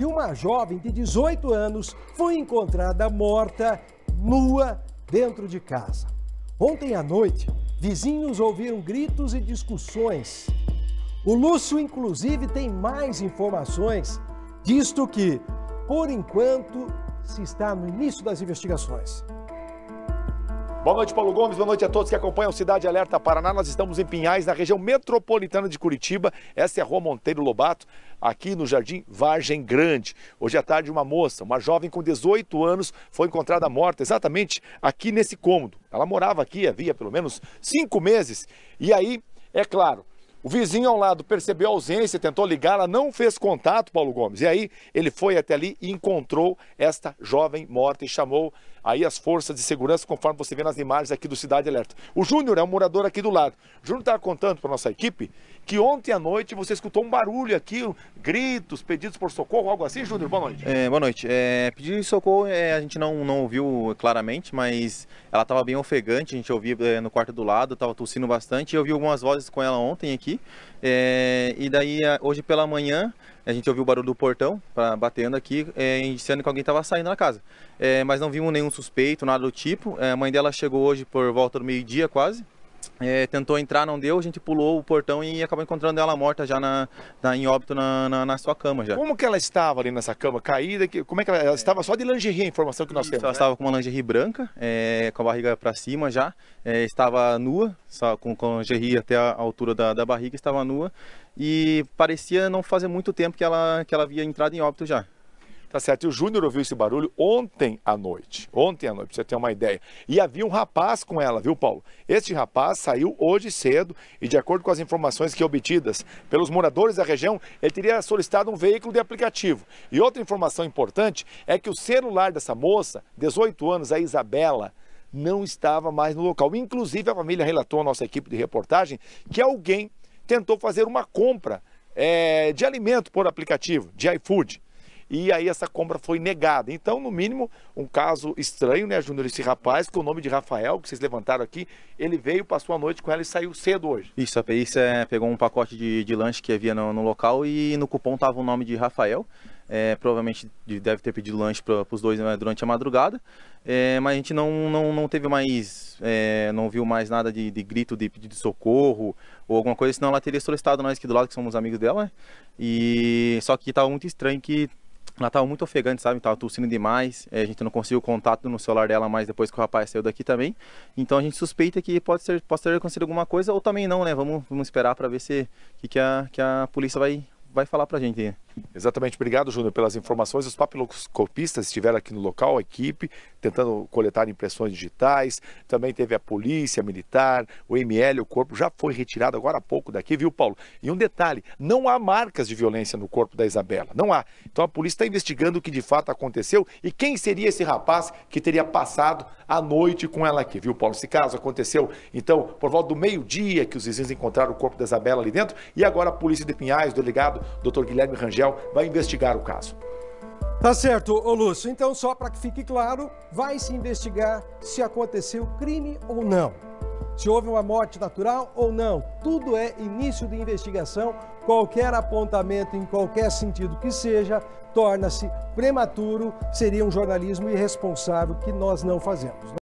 que uma jovem de 18 anos foi encontrada morta, nua, dentro de casa. Ontem à noite, vizinhos ouviram gritos e discussões. O Lúcio, inclusive, tem mais informações, disto que, por enquanto, se está no início das investigações. Boa noite, Paulo Gomes. Boa noite a todos que acompanham Cidade Alerta Paraná. Nós estamos em Pinhais, na região metropolitana de Curitiba. Essa é a Rua Monteiro Lobato, aqui no Jardim Vargem Grande. Hoje à tarde, uma moça, uma jovem com 18 anos, foi encontrada morta exatamente aqui nesse cômodo. Ela morava aqui havia pelo menos cinco meses. E aí, é claro, o vizinho ao lado percebeu a ausência, tentou ligar, ela não fez contato, Paulo Gomes. E aí ele foi até ali e encontrou esta jovem morta e chamou aí as forças de segurança, conforme você vê nas imagens aqui do Cidade Alerta. O Júnior é um morador aqui do lado. O Júnior estava contando para nossa equipe que ontem à noite você escutou um barulho aqui, gritos, pedidos por socorro, algo assim, Júnior? Boa noite. É, boa noite. É, de socorro é, a gente não, não ouviu claramente, mas ela estava bem ofegante, a gente ouvia é, no quarto do lado, estava tossindo bastante. Eu ouvi algumas vozes com ela ontem aqui. É, e daí, hoje pela manhã, a gente ouviu o barulho do portão pra, batendo aqui, é, indiciando que alguém estava saindo na casa. É, mas não vimos nenhum suspeito, nada do tipo. É, a mãe dela chegou hoje por volta do meio-dia quase, é, tentou entrar, não deu, a gente pulou o portão e acabou encontrando ela morta já na, na em óbito na, na, na, sua cama já. Como que ela estava ali nessa cama, caída? Que, como é que ela, ela estava só de lingerie, a informação que nós Isso, temos? Ela né? estava com uma lingerie branca, é, com a barriga para cima já, é, estava nua, só, com, com lingerie até a altura da, da barriga, estava nua e parecia não fazer muito tempo que ela, que ela havia entrado em óbito já. Tá certo? E o Júnior ouviu esse barulho ontem à noite. Ontem à noite, pra você ter uma ideia. E havia um rapaz com ela, viu, Paulo? Este rapaz saiu hoje cedo e, de acordo com as informações que obtidas pelos moradores da região, ele teria solicitado um veículo de aplicativo. E outra informação importante é que o celular dessa moça, 18 anos, a Isabela, não estava mais no local. Inclusive, a família relatou à nossa equipe de reportagem que alguém tentou fazer uma compra é, de alimento por aplicativo, de iFood e aí essa compra foi negada. Então, no mínimo, um caso estranho, né, Júnior? Esse rapaz, com o nome de Rafael, que vocês levantaram aqui, ele veio, passou a noite com ela e saiu cedo hoje. Isso, a é, perícia é, pegou um pacote de, de lanche que havia no, no local e no cupom estava o nome de Rafael. É, provavelmente deve ter pedido lanche para os dois né, durante a madrugada, é, mas a gente não, não, não teve mais, é, não viu mais nada de, de, grito de pedido de socorro ou alguma coisa, senão ela teria solicitado nós aqui do lado, que somos amigos dela, né? e só que estava muito estranho que ela tava muito ofegante, sabe? Tava tossindo demais. É, a gente não conseguiu contato no celular dela mais depois que o rapaz saiu daqui também. Então a gente suspeita que pode ser, pode ter acontecido alguma coisa ou também não, né? Vamos, vamos esperar para ver se que, que, a, que a polícia vai, vai falar pra gente. Né? Exatamente, obrigado Júnior pelas informações. Os papiloscopistas estiveram aqui no local, a equipe, tentando coletar impressões digitais. Também teve a polícia militar, o ML, o corpo já foi retirado agora há pouco daqui, viu, Paulo? E um detalhe: não há marcas de violência no corpo da Isabela, não há. Então a polícia está investigando o que de fato aconteceu e quem seria esse rapaz que teria passado a noite com ela aqui, viu, Paulo? Esse caso aconteceu, então, por volta do meio-dia que os vizinhos encontraram o corpo da Isabela ali dentro e agora a polícia de Pinhais, o delegado Dr. Guilherme Rangel, Federal vai investigar o caso. Tá certo, ô Lúcio. Então, só para que fique claro, vai se investigar se aconteceu crime ou não. Se houve uma morte natural ou não. Tudo é início de investigação. Qualquer apontamento, em qualquer sentido que seja, torna-se prematuro, seria um jornalismo irresponsável que nós não fazemos. Né?